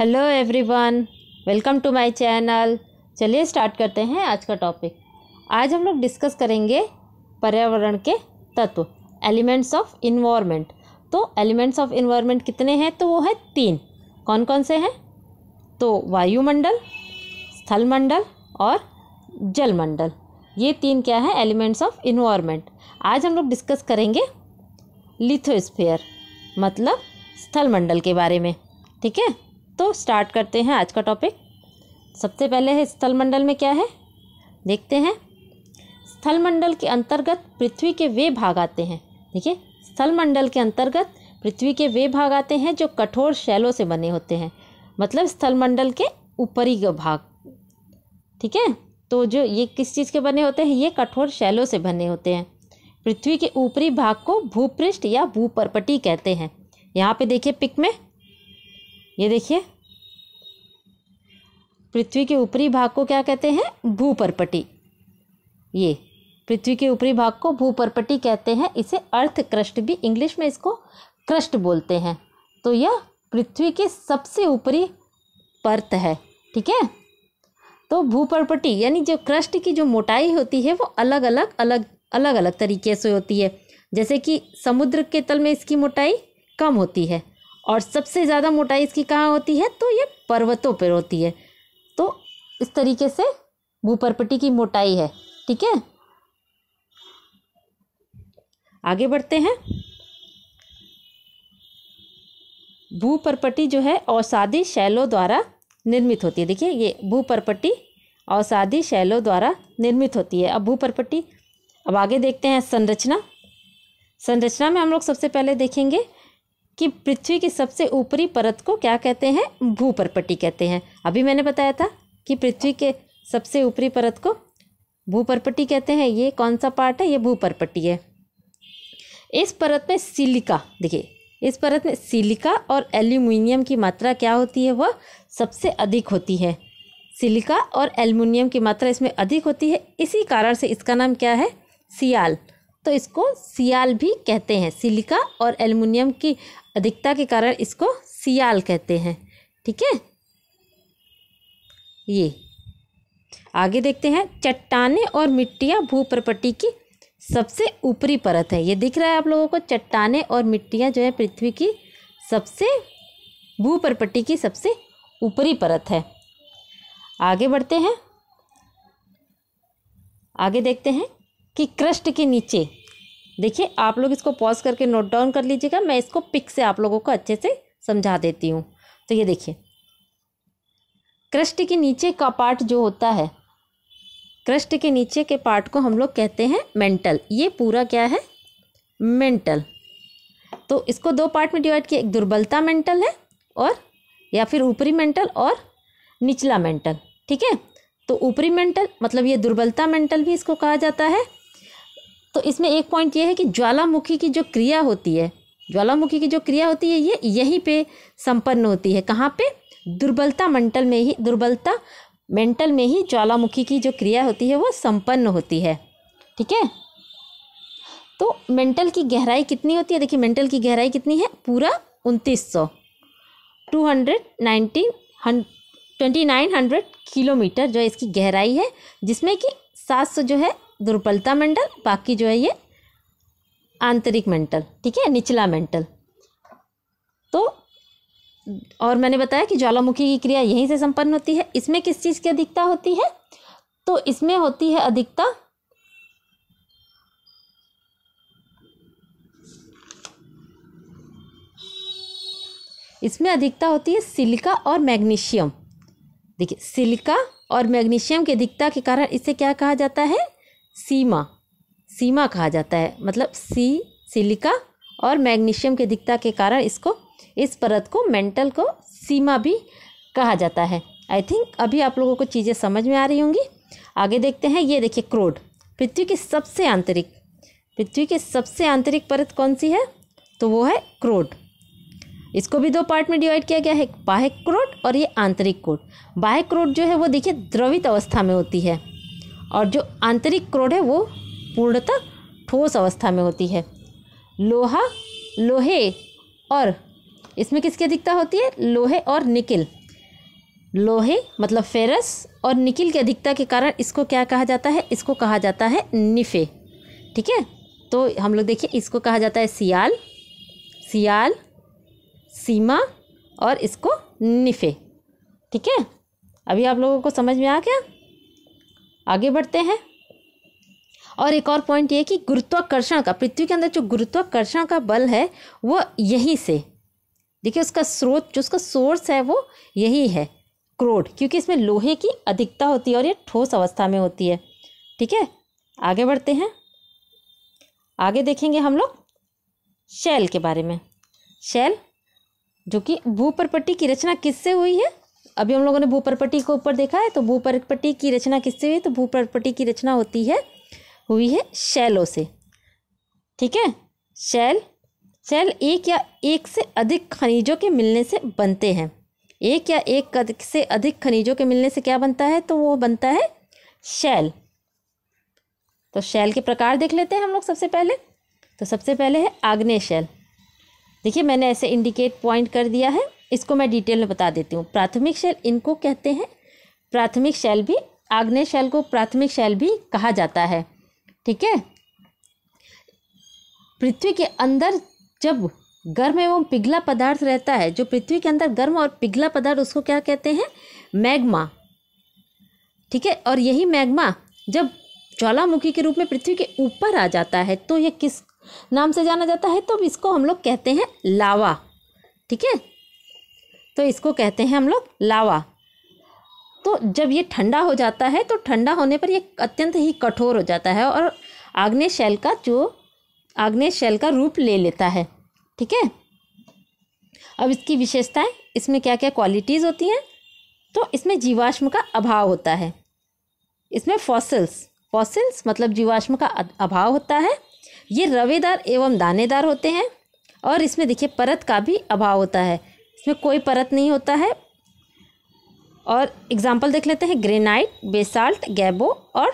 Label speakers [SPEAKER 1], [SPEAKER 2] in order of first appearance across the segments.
[SPEAKER 1] hello everyone welcome to my channel चलिए start करते हैं आज का टॉपिक आज हम लोग डिस्कस करेंगे पर्यावरण के तत्व एलिमेंट्स ऑफ इन्वायरमेंट तो एलिमेंट्स ऑफ इन्वायरमेंट कितने हैं तो वो है तीन कौन कौन से हैं तो वायुमंडल स्थलमंडल और जलमंडल ये तीन क्या है एलिमेंट्स ऑफ इन्वायरमेंट आज हम लोग डिस्कस करेंगे लिथोस्फेयर मतलब स्थलमंडल के बारे में ठीक है तो स्टार्ट करते हैं आज का टॉपिक सबसे पहले है स्थलमंडल में क्या है देखते हैं स्थलमंडल के अंतर्गत पृथ्वी के वे भाग आते हैं देखिए स्थलमंडल के अंतर्गत पृथ्वी के वे भाग आते हैं जो कठोर शैलों से बने होते हैं मतलब स्थलमंडल के ऊपरी भाग ठीक है तो जो ये किस चीज़ के बने होते हैं ये कठोर शैलों से बने होते हैं पृथ्वी के ऊपरी भाग को भूपृष्ठ या भूपरपटी कहते हैं यहाँ पे देखिए पिक में ये देखिए पृथ्वी के ऊपरी भाग को क्या कहते हैं भूपरपटी ये पृथ्वी के ऊपरी भाग को भूपरपटी कहते हैं इसे अर्थ क्रष्ट भी इंग्लिश में इसको क्रष्ट बोलते हैं तो यह पृथ्वी के सबसे ऊपरी परत है ठीक है तो भूपरपटी यानी जो क्रष्ट की जो मोटाई होती है वो अलग अलग अलग अलग अलग तरीके से होती है जैसे कि समुद्र के तल में इसकी मोटाई कम होती है और सबसे ज़्यादा मोटाई इसकी कहाँ होती है तो ये पर्वतों पर होती है तो इस तरीके से भूपर्पटी की मोटाई है ठीक है आगे बढ़ते हैं भूपर्पटी जो है औसादी शैलों द्वारा निर्मित होती है देखिए ये भूपर्पटी औषाधि शैलों द्वारा निर्मित होती है अब भूपर्पटी अब आगे देखते हैं संरचना संरचना में हम लोग सबसे पहले देखेंगे कि पृथ्वी की सबसे ऊपरी परत को क्या कहते हैं भूपरपट्टी कहते हैं अभी मैंने बताया था कि पृथ्वी के सबसे ऊपरी परत को भूपरपट्टी कहते हैं ये कौन सा पार्ट है ये भूपरपट्टी है इस परत में सिलिका देखिए इस परत में सिलिका और एल्यूमिनियम की मात्रा क्या होती है वह सबसे अधिक होती है सिलिका और एल्यूमिनियम की मात्रा इसमें अधिक होती है इसी कारण से इसका नाम क्या है सियाल तो इसको सियाल भी कहते हैं सिलिका और एल्युमिनियम की अधिकता के कारण इसको सियाल कहते हैं ठीक है ये आगे देखते हैं चट्टाने और मिट्टियाँ भूप्रपट्टी की सबसे ऊपरी परत है ये दिख रहा है आप लोगों को चट्टाने और मिट्टियाँ जो है पृथ्वी की सबसे भूप्रपट्टी की सबसे ऊपरी परत है आगे बढ़ते हैं आगे देखते हैं कि क्रस्ट के नीचे देखिए आप लोग इसको पॉज करके नोट डाउन कर लीजिएगा मैं इसको पिक से आप लोगों को अच्छे से समझा देती हूँ तो ये देखिए क्रस्ट के नीचे का पार्ट जो होता है क्रस्ट के नीचे के पार्ट को हम लोग कहते हैं मेंटल ये पूरा क्या है मेंटल तो इसको दो पार्ट में डिवाइड किया एक दुर्बलता मेंटल है और या फिर ऊपरी मेंटल और निचला मेंटल ठीक है तो ऊपरी मेंटल मतलब ये दुर्बलता मेंटल भी इसको कहा जाता है तो इसमें एक पॉइंट ये है कि ज्वालामुखी की जो क्रिया होती है ज्वालामुखी की जो क्रिया होती है ये यहीं पे संपन्न होती है कहाँ पे दुर्बलता मंडल में ही दुर्बलता मेंटल में ही ज्वालामुखी की जो क्रिया होती है वो संपन्न होती है ठीक है तो मेंटल की गहराई कितनी होती है देखिए मेंटल की गहराई कितनी है पूरा उनतीस सौ two hundred nineteen twenty nine hundred kilometre जो इसकी गहराई है जिसमें कि सात सौ जो है दुर्बलता मंडल बाकी जो है ये आंतरिक मेंटल ठीक है निचला मेंटल तो और मैंने बताया कि ज्वालामुखी की क्रिया यहीं से संपन्न होती है इसमें किस चीज़ की अधिकता होती है तो इसमें होती है अधिकता इसमें अधिकता होती है सिलिका और मैग्नीशियम देखिए सिलिका और मैग्नीशियम की अधिकता के कारण इसे क्या कहा जाता है सीमा सीमा कहा जाता है मतलब सी सिलिका और मैग्नीशियम के अधिकता के कारण इसको इस परत को मेंटल को सीमा भी कहा जाता है आई थिंक अभी आप लोगों को चीज़ें समझ में आ रही होंगी आगे देखते हैं ये देखिए क्रोड पृथ्वी की सबसे आंतरिक पृथ्वी की सबसे आंतरिक परत कौन सी है तो वो है क्रोड इसको भी दो पार्ट में डिवाइड किया गया है बाह्य क्रोड और ये आंतरिक क्रोड बाह्य क्रोड जो है वो देखिए द्रवित अवस्था में होती है और जो आंतरिक क्रोध है वो पूर्णतः ठोस अवस्था में होती है लोहा लोहे और इसमें किसकी अधिकता होती है लोहे और निकिल लोहे मतलब फेरस और निकिल की अधिकता के कारण इसको क्या कहा जाता है इसको कहा जाता है निफे ठीक है तो हम लोग देखिए इसको कहा जाता है सियाल सियाल सीमा और इसको निफे ठीक है अभी आप लोगों को समझ में आ गया आगे बढ़ते हैं और एक और पॉइंट ये कि गुरुत्वाकर्षण का पृथ्वी के अंदर जो गुरुत्वाकर्षण का बल है वो यहीं से देखिए उसका स्रोत जो उसका सोर्स है वो यही है क्रोड क्योंकि इसमें लोहे की अधिकता होती है और ये ठोस अवस्था में होती है ठीक है आगे बढ़ते हैं आगे देखेंगे हम लोग शैल के बारे में शैल जो कि भूपरपट्टी की रचना किससे हुई है अभी हम लोगों ने भूपरपटी को ऊपर देखा है तो भूपरपटी की रचना किससे हुई तो भूपरपटी की रचना होती है हुई है शैलों से ठीक है शैल शैल एक या एक से अधिक खनिजों के मिलने से बनते हैं एक या एक से अधिक खनिजों के मिलने से क्या बनता है तो वो बनता है शैल तो शैल के प्रकार देख लेते हैं हम लोग सबसे पहले तो सबसे पहले है आग्नेय शैल देखिए मैंने ऐसे इंडिकेट पॉइंट कर दिया है इसको मैं डिटेल में बता देती हूँ प्राथमिक शैल इनको कहते हैं प्राथमिक शैल भी आग्नेय शैल को प्राथमिक शैल भी कहा जाता है ठीक है पृथ्वी के अंदर जब गर्म एवं पिघला पदार्थ रहता है जो पृथ्वी के अंदर गर्म और पिघला पदार्थ उसको क्या कहते हैं मैग्मा ठीक है और यही मैग्मा जब ज्वालामुखी के रूप में पृथ्वी के ऊपर आ जाता है तो यह किस नाम से जाना जाता है तो इसको हम लोग कहते हैं लावा ठीक है तो इसको कहते हैं हम लोग लावा तो जब ये ठंडा हो जाता है तो ठंडा होने पर ये अत्यंत ही कठोर हो जाता है और आग्नेय शैल का जो आग्नेय शैल का रूप ले लेता है ठीक है अब इसकी विशेषताएं इसमें क्या क्या क्वालिटीज़ होती हैं तो इसमें जीवाश्म का अभाव होता है इसमें फॉसिल्स फॉसिल्स मतलब जीवाश्म का अभाव होता है ये रवेदार एवं दानेदार होते हैं और इसमें देखिए परत का भी अभाव होता है इसमें कोई परत नहीं होता है और एग्जाम्पल देख लेते हैं ग्रेनाइट बेसाल्ट गैबो और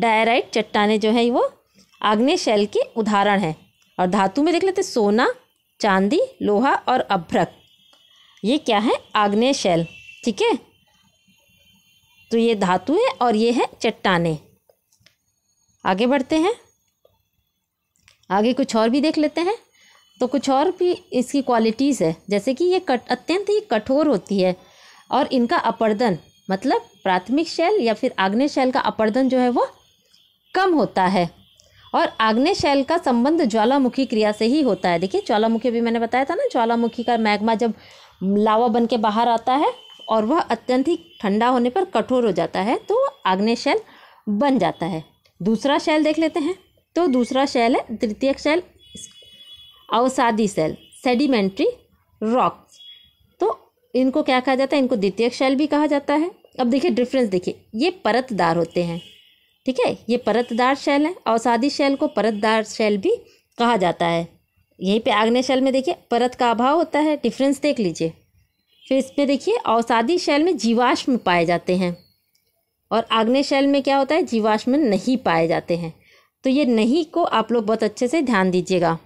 [SPEAKER 1] डायराइट चट्टाने जो हैं वो आग्नेय शैल के उदाहरण हैं और धातु में देख लेते हैं सोना चांदी लोहा और अभ्रक ये क्या है आग्नेय शैल ठीक है तो ये धातु है और ये है चट्टाने आगे बढ़ते हैं आगे कुछ और भी देख लेते हैं तो कुछ और भी इसकी क्वालिटीज़ है जैसे कि ये कट अत्यंत ही कठोर होती है और इनका अपर्दन मतलब प्राथमिक शैल या फिर आग्नेय शैल का अपर्दन जो है वो कम होता है और आग्नेय शैल का संबंध ज्वालामुखी क्रिया से ही होता है देखिए ज्वालामुखी भी मैंने बताया था ना ज्वालामुखी का मैग्मा जब लावा बन के बाहर आता है और वह अत्यंत ही ठंडा होने पर कठोर हो जाता है तो आग्नेय शैल बन जाता है दूसरा शैल देख लेते हैं तो दूसरा शैल है तृतीय शैल अवसादी शैल सेडिमेंट्री रॉक्स तो इनको क्या कहा जाता है इनको द्वितीय शैल भी कहा जाता है अब देखिए डिफरेंस देखिए ये परतदार होते हैं ठीक है ये परतदार शैल है अवसादी शैल को परतदार शैल भी कहा जाता है यहीं पे आग्नेय शैल में देखिए परत का अभाव होता है डिफरेंस देख लीजिए फिर इस पर देखिए अवसादी शैल में जीवाश्म पाए जाते हैं और आग्नेय शैल में क्या होता है जीवाश्म नहीं पाए जाते हैं तो ये नहीं को आप लोग बहुत अच्छे से ध्यान दीजिएगा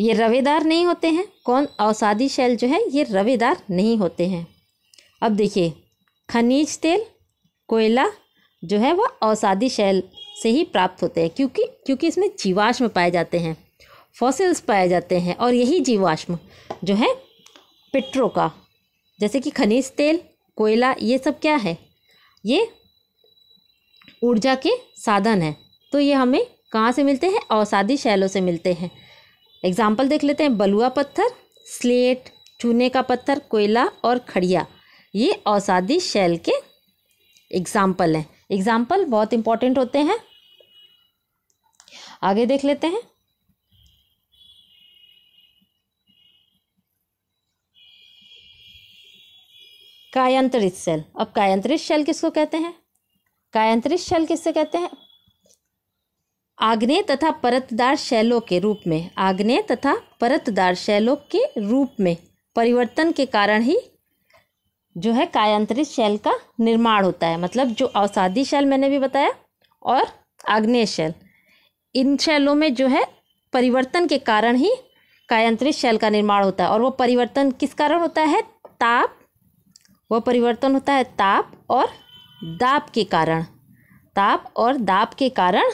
[SPEAKER 1] ये रवेदार नहीं होते हैं कौन औसादी शैल जो है ये रवेदार नहीं होते हैं अब देखिए खनिज तेल कोयला जो है वह औसादी शैल से ही प्राप्त होते हैं क्योंकि क्योंकि इसमें जीवाश्म पाए जाते हैं फॉसिल्स पाए जाते हैं और यही जीवाश्म जो है पिट्रो का जैसे कि खनिज तेल कोयला ये सब क्या है ये ऊर्जा के साधन हैं तो ये हमें कहाँ से मिलते हैं औसादी शैलों से मिलते हैं एग्जाम्पल देख लेते हैं बलुआ पत्थर स्लेट चूने का पत्थर कोयला और खड़िया ये औसादी शैल के एग्जाम्पल हैं एग्जाम्पल बहुत इंपॉर्टेंट होते हैं आगे देख लेते हैं कायांतरित शैल अब कायांतरित शैल किसको कहते हैं कायांतरित शैल किससे कहते हैं आग्नेय तथा परतदार शैलों के रूप में आग्नेय तथा परतदार शैलों के रूप में परिवर्तन के कारण ही जो है कायांतरित शैल का निर्माण होता है मतलब जो अवसादी शैल मैंने भी बताया और आग्नेय शैल इन शैलों में जो है परिवर्तन के कारण ही कायांतरित शैल का निर्माण होता है और वो परिवर्तन किस कारण होता है ताप वह परिवर्तन होता है ताप और दाब के कारण ताप और दाब के कारण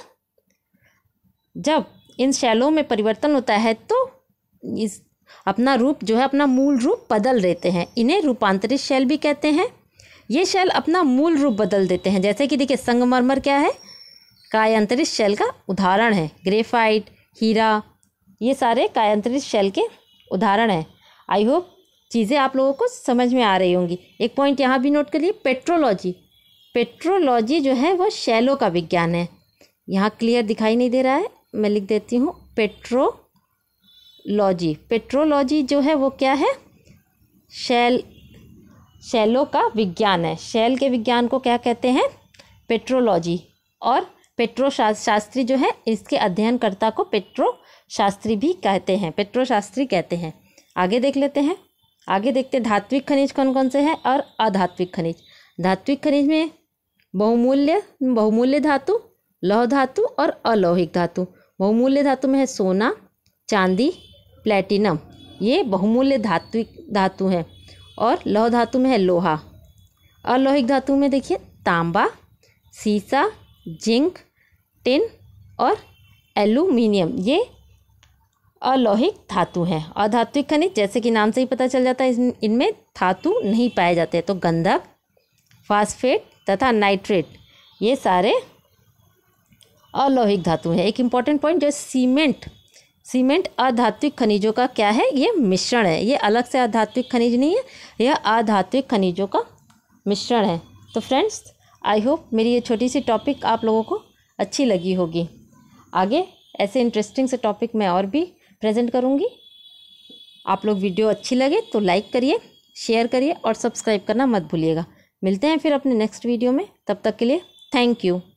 [SPEAKER 1] जब इन शैलों में परिवर्तन होता है तो इस अपना रूप जो है अपना मूल रूप बदल देते हैं इन्हें रूपांतरित शैल भी कहते हैं ये शैल अपना मूल रूप बदल देते हैं जैसे कि देखिए संगमरमर क्या है कायांतरित शैल का उदाहरण है ग्रेफाइट हीरा ये सारे कायांतरित शैल के उदाहरण हैं आई होप चीज़ें आप लोगों को समझ में आ रही होंगी एक पॉइंट यहाँ भी नोट करिए पेट्रोलॉजी पेट्रोलॉजी जो है वो शैलो का विज्ञान है यहाँ क्लियर दिखाई नहीं दे रहा है मैं लिख देती हूँ पेट्रोलॉजी पेट्रोलॉजी जो है वो क्या है शैल शैलो का विज्ञान है शैल के विज्ञान को क्या कहते हैं पेट्रोलॉजी और पेट्रो शास्त्री जो है इसके अध्ययनकर्ता को पेट्रो शास्त्री भी कहते हैं पेट्रो शास्त्री कहते हैं आगे देख लेते हैं आगे देखते धात्विक खनिज कौन कौन से हैं और अधात्विक खनिज धात्विक खनिज में बहुमूल्य बहुमूल्य धातु लौह धातु और अलौहिक धातु बहुमूल्य धातु में है सोना चांदी प्लेटिनम ये बहुमूल्य धातु धातु हैं और लौह धातु में है लोहा अलौहिक धातु में देखिए तांबा सीसा जिंक टिन और एल्यूमिनियम ये अलौहिक धातु हैं अधात्विक खनिज जैसे कि नाम से ही पता चल जाता है इनमें धातु नहीं पाए जाते तो गंधक फास्फेट तथा नाइट्रेट ये सारे अलौहिक धातु हैं एक इम्पॉर्टेंट पॉइंट जो सीमेंट सीमेंट अधात्विक खनिजों का क्या है ये मिश्रण है ये अलग से अधात्विक खनिज नहीं है यह अधात्विक खनिजों का मिश्रण है तो फ्रेंड्स आई होप मेरी ये छोटी सी टॉपिक आप लोगों को अच्छी लगी होगी आगे ऐसे इंटरेस्टिंग से टॉपिक मैं और भी प्रेजेंट करूँगी आप लोग वीडियो अच्छी लगे तो लाइक करिए शेयर करिए और सब्सक्राइब करना मत भूलिएगा मिलते हैं फिर अपने नेक्स्ट वीडियो में तब तक के लिए थैंक यू